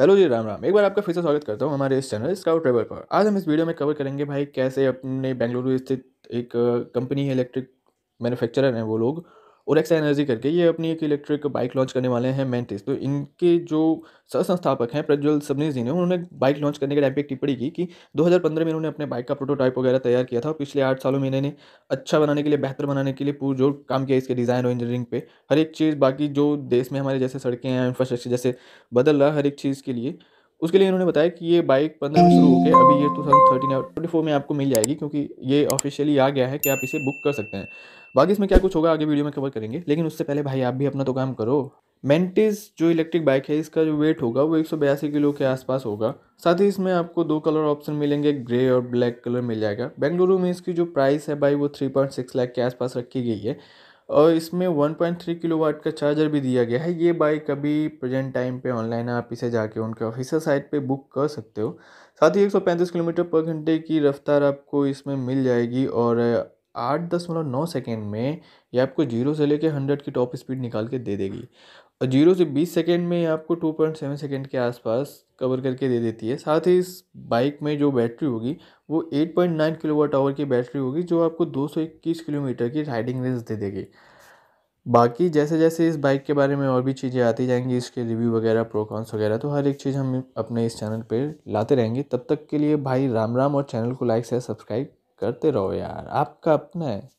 hello जी राम राम एक बार आपका फिर से स्वागत करता हूँ हमारे इस चैनल स्काउट ट्रेवल पर आज हम इस वीडियो में कवर करेंगे भाई कैसे अपने बेंगलुरु स्थित एक कंपनी है इलेक्ट्रिक मैन्युफैक्चरर हैं वो लोग और एक्सा एनर्जी करके ये अपनी एक इलेक्ट्रिक बाइक लॉन्च करने वाले हैं मेंटिस तो इनके जो सह संस्थापक हैं प्रज्वल सबनी जी ने उन्होंने बाइक लॉन्च करने के टाइम पर एक टिप्पणी की कि 2015 में इन्होंने अपने बाइक का प्रोटोटाइप वगैरह तैयार किया था और पिछले आठ सालों में इन्होंने अच्छा बनाने के लिए बेहतर बनाने के लिए पूरजोर काम किया इसके डिज़ाइन और इंजीनियरिंग पे हर एक चीज़ बाकी जो देश में हमारे जैसे सड़कें हैं इंफ्रास्ट्रक्चर जैसे बदल रहा हर एक चीज़ के लिए उसके लिए इन्होंने बताया कि ये बाइक पंद्रह में शुरू होकर अभी ये two thousand thirteen twenty four में आपको मिल जाएगी क्योंकि ये ऑफिशियली आ गया है कि आप इसे बुक कर सकते हैं बाकी इसमें क्या कुछ होगा आगे वीडियो में कवर करेंगे लेकिन उससे पहले भाई आप भी अपना तो काम करो मेंटिस जो इलेक्ट्रिक बाइक है इसका जो वेट होगा वो एक किलो के आसपास होगा साथ ही इसमें आपको दो कलर ऑप्शन मिलेंगे ग्रे और ब्लैक कलर मिल जाएगा बेंगलुरु में इसकी जो प्राइस है भाई वो थ्री सिक्स लाख के आसपास रखी गई है और इसमें one point three kilo watt का चार्जर भी दिया गया है ये बाइक अभी प्रेजेंट टाइम पे ऑनलाइन आप इसे जाके उनके ऑफिसर साइट पे बुक कर सकते हो साथ ही 135 किलोमीटर पर घंटे की रफ्तार आपको इसमें मिल जाएगी और आठ दशमलव नौ सेकेंड में ये आपको जीरो से लेके हंड्रेड की टॉप स्पीड निकाल के दे देगी और जीरो से बीस सेकेंड में ये आपको टू पॉइंट सेवन सेकेंड के आसपास कवर करके दे देती है साथ ही इस बाइक में जो बैटरी होगी वो eight point nine kilowatt hour की बैटरी होगी जो आपको दो सौ इक्कीस किलोमीटर की राइडिंग रेंज दे देगी बाकी जैसे जैसे इस बाइक के बारे में और भी चीज़ें आती जाएंगी इसके रिव्यू वगैरह प्रोकॉन्स वगैरह तो हर एक चीज़ हम अपने इस चैनल पर लाते रहेंगे तब तक के लिए भाई राम राम और चैनल को लाइक शेयर सब्सक्राइब करते रहो यार आपका अपना है